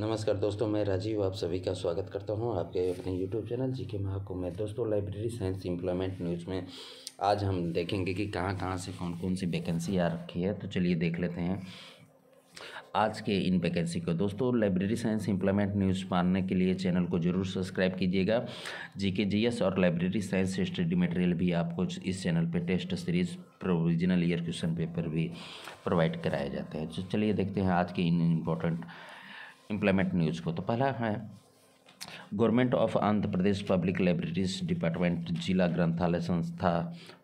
नमस्कार दोस्तों मैं राजीव आप सभी का स्वागत करता हूं आपके अपने यूट्यूब चैनल जी के महाकुम में दोस्तों लाइब्रेरी साइंस इम्प्लॉयमेंट न्यूज़ में आज हम देखेंगे कि कहां कहां से कौन कौन सी वैकेंसी आ रखी है तो चलिए देख लेते हैं आज के इन वैकेंसी को दोस्तों लाइब्रेरी साइंस इम्प्लॉयमेंट न्यूज़ पाने के लिए चैनल को जरूर सब्सक्राइब कीजिएगा जीके जीएस और लाइब्रेरी साइंस स्टडी मटेरियल भी आपको इस चैनल पे test series provisional year question paper भी प्रोवाइड कराए जाते हैं तो चलिए देखते हैं आज के इन इम्पोर्टेंट इम्प्लीमेंट न्यूज़ को तो पहला है government of Andhra Pradesh public libraries department जिला ग्रंथालय संस्था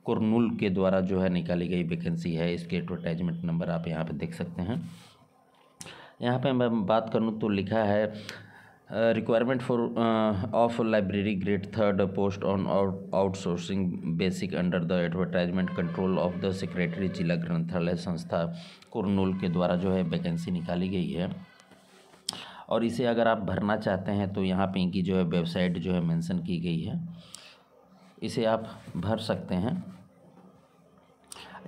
कुरनूल के द्वारा जो है निकाली गई वैकेंसी है इसके एडवर्टाइजमेंट नंबर आप यहाँ पर देख सकते हैं यहाँ पर मैं बात करूँ तो लिखा है requirement for of library grade third post on outsourcing basic under the advertisement control of the secretary जिला ग्रंथालय संस्था कुरनूल के द्वारा जो है वैकेंसी निकाली गई है और इसे अगर आप भरना चाहते हैं तो यहाँ पे इनकी जो है वेबसाइट जो है मेंशन की गई है इसे आप भर सकते हैं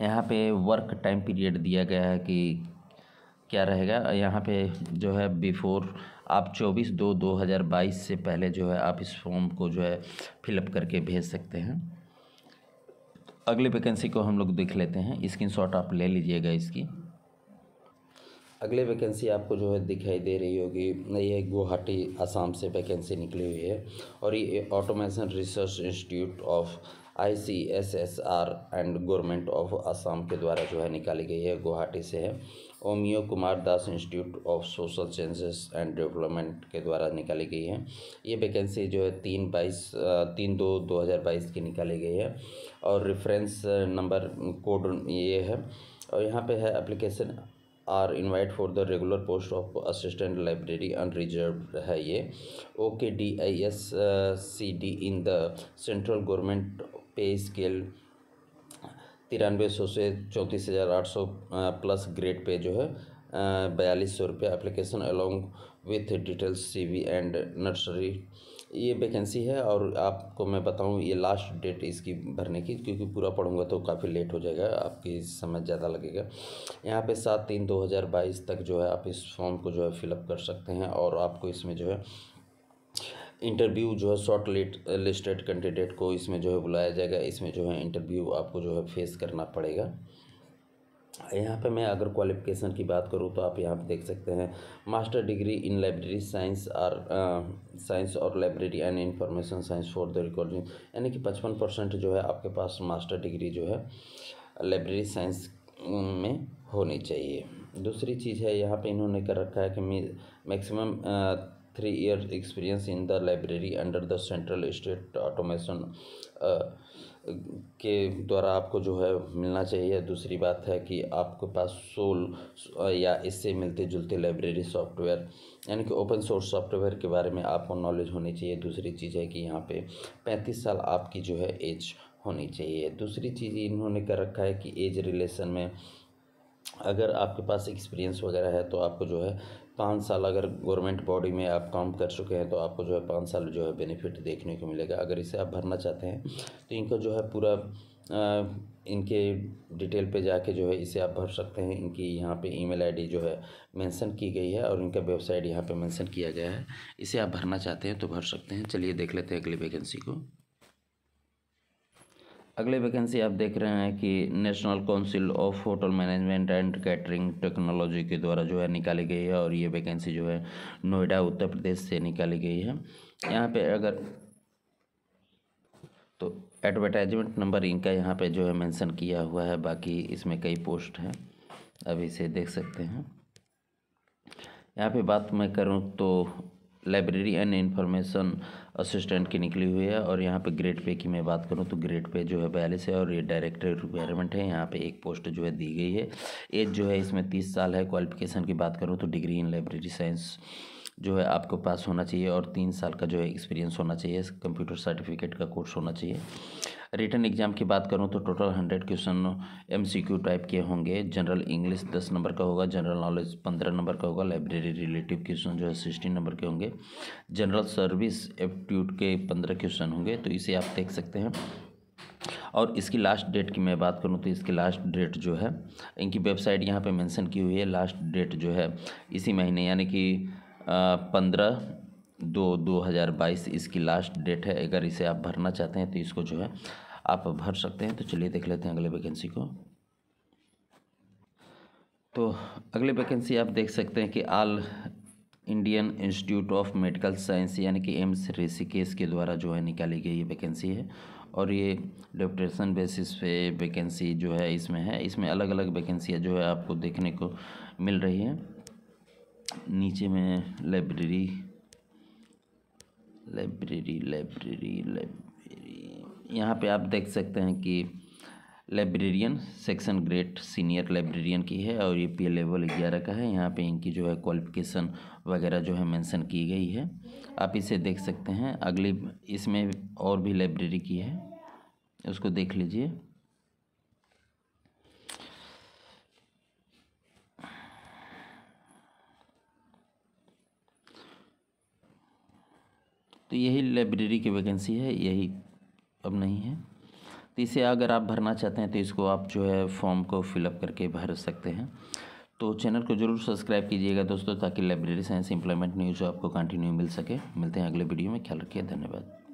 यहाँ पे वर्क टाइम पीरियड दिया गया है कि क्या रहेगा यहाँ पे जो है बिफ़ोर आप चौबीस दो दो हज़ार बाईस से पहले जो है आप इस फॉर्म को जो है फिलअप करके भेज सकते हैं अगले वैकेंसी को हम लोग देख लेते हैं शॉट आप ले लीजिएगा इसकी अगले वैकेंसी आपको जो है दिखाई दे रही होगी ये गुवाहाटी आसाम से वैकेंसी निकली हुई है और ये automation research institute of I C S S R and government of Assam के द्वारा जो है निकाली गई है गुवाहाटी से है Omeo Kumar Das institute of social changes and development के द्वारा निकाली गई है ये वैकेंसी जो है तीन बाईस तीन दो दो हज़ार बाईस की निकाली गई है और रेफरेंस नंबर कोड ये है और यहाँ पे है application are invite for the regular post of assistant library unreserve है ये okay D I S C D in the central government pay scale तिरानवे सौ से चौंतीस हज़ार आठ सौ uh, प्लस ग्रेड पे जो है uh, बयालीस सौ रुपये application along with details C V and nursery ये वैकेंसी है और आपको मैं बताऊँ ये लास्ट डेट इसकी भरने की क्योंकि पूरा पढ़ूंगा तो काफ़ी लेट हो जाएगा आपकी समय ज़्यादा लगेगा यहाँ पे सात तीन दो हज़ार बाईस तक जो है आप इस फॉर्म को जो है फिलअप कर सकते हैं और आपको इसमें जो है इंटरव्यू जो है शॉर्ट लिट लिस्टेड कैंडिडेट को इसमें जो है बुलाया जाएगा इसमें जो है इंटरव्यू आपको जो है फेस करना पड़ेगा यहाँ पे मैं अगर क्वालिफ़िकेशन की बात करूँ तो आप यहाँ पे देख सकते हैं master degree in library science और साइंस और library and information science for the recording यानी कि पचपन परसेंट जो है आपके पास मास्टर डिग्री जो है लाइब्रेरी साइंस में होनी चाहिए दूसरी चीज़ है यहाँ पे इन्होंने कर रखा है कि maximum three year experience in the library under the central state automation के द्वारा आपको जो है मिलना चाहिए दूसरी बात है कि आपके पास सोल या इससे मिलते जुलते लाइब्रेरी सॉफ्टवेयर यानी कि ओपन सोर्स सॉफ्टवेयर के बारे में आपको नॉलेज होनी चाहिए दूसरी चीज़ है कि यहाँ पे पैंतीस साल आपकी जो है एज होनी चाहिए दूसरी चीज़ इन्होंने कर रखा है कि एज रिलेशन में अगर आपके पास एक्सपीरियंस वगैरह है तो आपको जो है पाँच साल अगर गवर्नमेंट बॉडी में आप काम कर चुके हैं तो आपको जो है पाँच साल जो है बेनिफिट देखने को मिलेगा अगर इसे आप भरना चाहते हैं तो इनको जो है पूरा इनके डिटेल पे जाके जो है इसे आप भर सकते हैं इनकी यहाँ पे ईमेल आईडी जो है मेंशन की गई है और इनका वेबसाइट यहाँ पे मेंशन किया गया है इसे आप भरना चाहते हैं तो भर सकते हैं चलिए देख लेते हैं अगली वैकेंसी को अगले वैकेंसी आप देख रहे हैं कि national council of hotel management and catering technology के द्वारा जो है निकाली गई है और ये वैकेंसी जो है नोएडा उत्तर प्रदेश से निकाली गई है यहाँ पे अगर तो एडवर्टाइजमेंट नंबर इनका यहाँ पे जो है मेंशन किया हुआ है बाकी इसमें कई पोस्ट हैं अभी इसे देख सकते हैं यहाँ पे बात मैं करूँ तो लाइब्रेरी एंड इन्फॉर्मेशन असिस्टेंट की निकली हुई है और यहाँ पे ग्रेड पे की मैं बात करूँ तो ग्रेड पे जो है बयालीस है और ये डायरेक्टर रिक्वायरमेंट है यहाँ पे एक पोस्ट जो है दी गई है एज जो है इसमें तीस साल है क्वालिफिकेशन की बात करूँ तो डिग्री इन लाइब्रेरी साइंस जो है आपके पास होना चाहिए और तीन साल का जो है एक्सपीरियंस होना चाहिए कंप्यूटर सर्टिफिकेट का कोर्स होना चाहिए रिटर्न एग्जाम की बात करूँ तो total hundred question M type के होंगे जनरल इंग्लिश दस नंबर का होगा जनरल नॉलेज पंद्रह नंबर का होगा लाइब्रेरी रिलेटिव क्वेश्चन जो है सिक्सटीन नंबर के होंगे जनरल सर्विस एप्टीट्यूड के पंद्रह क्वेश्चन होंगे तो इसे आप देख सकते हैं और इसकी लास्ट डेट की मैं बात करूं तो इसकी लास्ट डेट जो है इनकी वेबसाइट यहाँ पे मेंशन की हुई है लास्ट डेट जो है इसी महीने यानी कि पंद्रह दो दो हज़ार बाईस इसकी लास्ट डेट है अगर इसे आप भरना चाहते हैं तो इसको जो है आप भर सकते हैं तो चलिए देख लेते हैं अगले वैकेंसी को तो अगले वैकेंसी आप देख सकते हैं कि all Indian institute of medical science यानी कि एम्स ऋषिकेश के द्वारा जो है निकाली गई ये वैकेंसी है और ये डेप्टेशन बेसिस पे वैकेंसी जो है इसमें है इसमें अलग अलग वैकेंसियाँ जो है आपको देखने को मिल रही हैं नीचे में लाइब्रेरी लाइब्रेरी लाइब्रेरी लाइब्रेरी यहाँ पे आप देख सकते हैं कि librarian section great senior librarian की है और ये पी लेवल ग्यारह का है यहाँ पे इनकी जो है क्वालिफिकेशन वगैरह जो है मेंशन की गई है आप इसे देख सकते हैं अगली इसमें और भी लाइब्रेरी की है उसको देख लीजिए तो यही लाइब्रेरी की वैकेंसी है यही अब नहीं है तो इसे अगर आप भरना चाहते हैं तो इसको आप जो है फॉर्म को फिलअप करके भर सकते हैं तो चैनल को जरूर सब्सक्राइब कीजिएगा दोस्तों ताकि लाइब्रेरी साइंस इंप्लॉयमेंट न्यूज़ आपको कंटिन्यू मिल सके मिलते हैं अगले वीडियो में ख्याल रखिए धन्यवाद